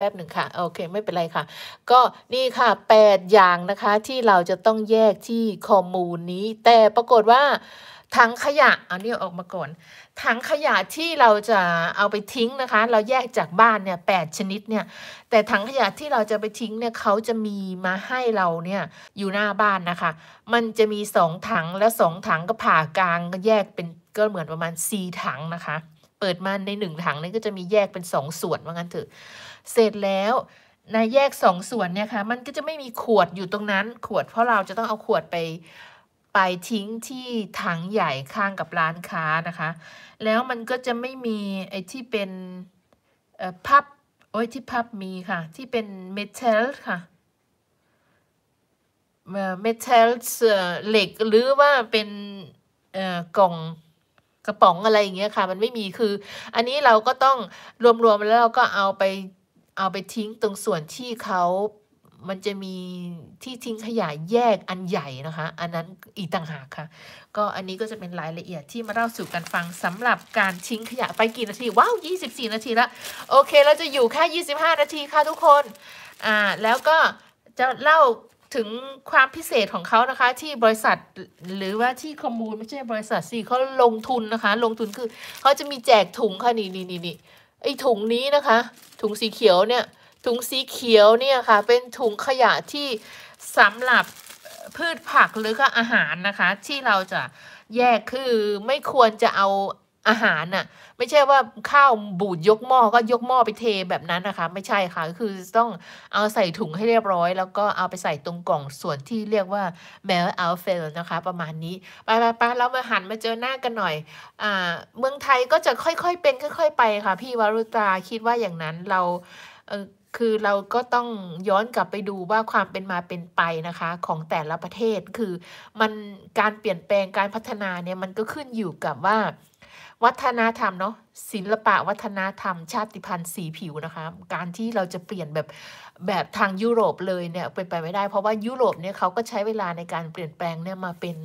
แป๊บหนึ่งค่ะ โอเค ไม่เป็นไรค่ะ ก็นี่ค่ะ 8 อย่างนะคะที่เราจะต้องแยกที่ข้อมูลนี้ แต่ปรากฏว่าถังขยะเอาเนี้ออกมาก่อน ถังขยะที่เราจะเอาไปทิ้งนะคะ เราแยกจากบ้านเนี่ยแชนิดเนี่ย แต่ถังขยะที่เราจะไปทิ้งเนี่ยเขาจะมีมาให้เราเนี่ยอยู่หน้าบ้านนะคะ มันจะมี 2 ถังและ 2 ถังก็ผ่ากลางก็แยกเป็นก็เหมือนประมาณ 4 ถังนะคะเปิดมาในหนึ่งถังนี่ก็จะมีแยกเป็นสองส่วนว่างั้นเถอะ เสร็จแล้วในแยกสองส่วนเนี่ยคะ่ะมันก็จะไม่มีขวดอยู่ตรงนั้นขวดเพราะเราจะต้องเอาขวดไปไปทิ้งที่ถังใหญ่ข้างกับร้านค้านะคะแล้วมันก็จะไม่มีไอ้ที่เป็นพับโอ้ยที่พับมีค่ะที่เป็นเมทัลค่ะเมทัลเหล็ก หรือว่าเป็นกล่องกระป๋องอะไรอย่างเงี้ยค่ะ มันไม่มีคืออันนี้เราก็ต้องรวมๆแล้วเราก็เอาไปเอาไปทิ้งตรงส่วนที่เขามันจะมีที่ทิ้งขยะแยกอันใหญ่นะคะอันนั้นอีกต่างหากค่ะ ก็อันนี้ก็จะเป็นรายละเอียดที่มาเล่าสู่กันฟังสำหรับการทิ้งขยะไปกี่นาทีว้าวยีนาทีละโอเค เราจะอยู่แค่ 25 นาทีค่ะทุกคนอ่าแล้วก็จะเล่าถึงความพิเศษของเขานะคะที่บริษัทหรือว่าที่คอมูลไม่ใช่ บริษัทสิเขาลงทุนนะคะลงทุนคือเขาจะมีแจกถุงค่ะนี่นี่นี่นี่ไอถุงนี้นะคะ ถุงสีเขียวเนี่ย ถุงสีเขียวเนี่ยค่ะเป็นถุงขยะที่สำหรับพืชผักหรือก็อาหารนะคะ ที่เราจะแยกคือไม่ควรจะเอาอาหารน่ะไม่ใช่ว่าข้าวบูดยกหม้อก็ยกหม้อไปเทแบบนั้นนะคะไม่ใช่ค่ะ คือต้องเอาใส่ถุงให้เรียบร้อย แล้วก็เอาไปใส่ตรงกล่องส่วนที่เรียกว่าแมวอัลเฟลนะคะ ประมาณนี้ไปไปไปเรามาหันมาเจอหน้ากันหน่อยอ่าเมืองไทยก็จะค่อยๆเป็นค่อย ๆ ไปค่ะพี่วารุตาคิดว่าอย่างนั้นเราคือเราก็ต้องย้อนกลับไปดูว่าความเป็นมาเป็นไปนะคะ ของแต่ละประเทศคือ มันการเปลี่ยนแปลงการพัฒนาเนี่ยมันก็ขึ้นอยู่กับว่าวัฒนธรรมเนาะศิลปะวัฒนธรรม ชาติพันธุ์สีผิวนะคะ การที่เราจะเปลี่ยนแบบแบบทางยุโรปเลยเนี่ยเป็นไปไม่ได้ เพราะว่ายุโรปเนี่ยเขาก็ใช้เวลาในการเปลี่ยนแปลงเนี่ยมาเป็น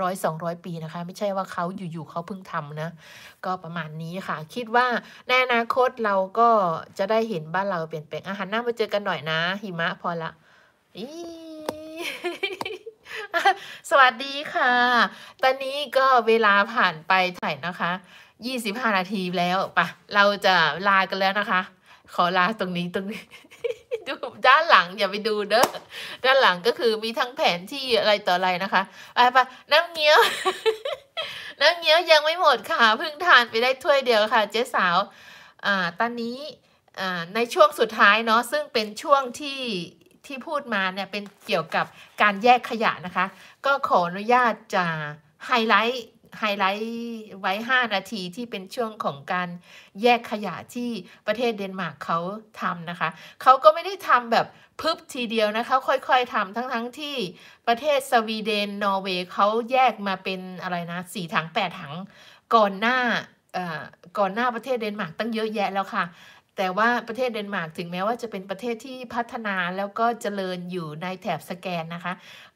ร้อยสองร้อยปีนะคะ ไม่ใช่ว่าเขาอยู่ๆเขาเพิ่งทำนะ ก็ประมาณนี้ค่ะ คิดว่าในอนาคตเราก็จะได้เห็นบ้านเราเปลี่ยนแปลงอาหารหน้ามาเจอกันหน่อยนะ หิมะ พอละอีสวัสดีค่ะ ตอนนี้ก็เวลาผ่านไปถ่ายนะคะ25นาทีแล้วปะเราจะลากันแล้วนะคะ ขอลาตรงนี้ตรงนี้ดูด้านหลังอย่าไปดูเด้อด้านหลังก็คือมีทั้งแผนที่อะไรต่ออะไรนะคะไปปะน้ำเงี้ยว น้ำเงี้ยวยังไม่หมดค่ะ เพิ่งทานไปได้ถ้วยเดียวค่ะ เจ๊สาว อ่า ตอนนี้อ่าในช่วงสุดท้ายเนาะ ซึ่งเป็นช่วงที่ที่พูดมาเนี่ยเป็นเกี่ยวกับการแยกขยะนะคะ ก็ขออนุญาตจะไฮไลท์ไฮไลท์ไว้ 5 นาทีที่เป็นช่วงของการแยกขยะที่ประเทศเดนมาร์กเขาทำนะคะเขาก็ไม่ได้ทำแบบพึบทีเดียวนะคะค่อยๆทำทั้งๆทที่ประเทศสวีเดนนอร์เวย์เขาแยกมาเป็นอะไรนะสี่ถังแปดถังก่อนหน้าก่อนหน้าประเทศเดนมาร์กตั้งเยอะแยะแล้วค่ะแต่ว่าประเทศเดนมาร์กถึงแม้ว่าจะเป็นประเทศที่พัฒนาแล้วก็เจริญอยู่ในแถบสแกนนะคะ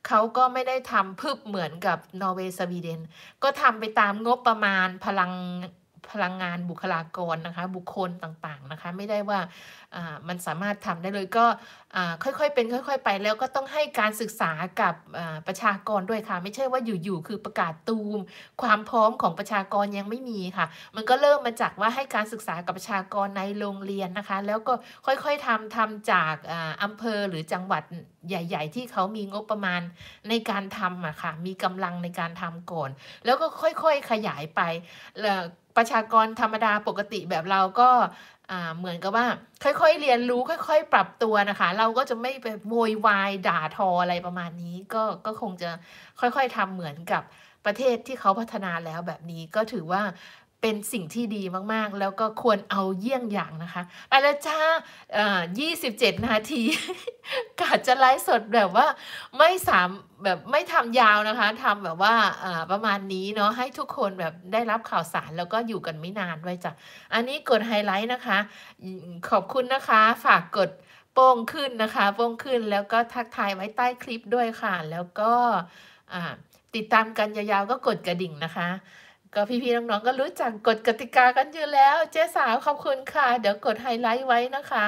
เขาก็ไม่ได้ทำพึบเหมือนกับนอร์เวย์สวีเดน ก็ทำไปตามงบประมาณพลังพลังงานบุคลากรนะคะบุคคลต่างๆนะคะ ไม่ได้ว่ามันสามารถทำได้เลยก็ค่อยๆ เป็น ค่อย ๆ ไป แล้วก็ต้องให้การศึกษากับประชากรด้วยค่ะไม่ใช่ว่าอยู่ๆคือประกาศตูม ความพร้อมของประชากรยังไม่มีค่ะ มันก็เริ่มมาจากว่าให้การศึกษากับประชากรในโรงเรียนนะคะ แล้วก็ค่อยๆทำทำจากอำเภอหรือจังหวัดใหญ่ ๆ ที่เขามีงบประมาณในการทำอะค่ะมีกำลังในการทำก่อน แล้วก็ค่อย ๆขยายไปแล้วประชากรธรรมดาปกติแบบเราก็เหมือนกับว่า ค่อยๆเรียนรู้ค่อยๆ ปรับตัวนะคะ เราก็จะไม่ไปโวยวายด่าทออะไรประมาณนี้ก็ก็คงจะค่อย ๆทำเหมือนกับประเทศที่เขาพัฒนาแล้วแบบนี้ก็ถือว่าเป็นสิ่งที่ดีมาก ๆ แล้วก็ควรเอาเยี่ยงอย่างนะคะไปแล้วจ้ายี่สิบเจ็ดนาทีกาจะไลฟ์สดแบบว่า ไม่สามแบบไม่ทำยาวนะคะทำแบบว่าประมาณนี้เนาะ ให้ทุกคนแบบได้รับข่าวสารแล้วก็อยู่กันไม่นานไว้จ้ะ อันนี้กดไฮไลท์นะคะ ขอบคุณนะคะ ฝากกดโป้งขึ้นนะคะ โป้งขึ้นแล้วก็ทักทายไว้ใต้คลิปด้วยค่ะ แล้วก็ติดตามกันยาวๆก็กดกระดิ่งนะคะก็พี่ๆน้อง ๆ ก็รู้ จักกฎกติกากัน อยู่ แล้วเจ๊สาว ขอบคุณค่ะ เดี๋ยว กดไฮไลท์ไว้นะคะ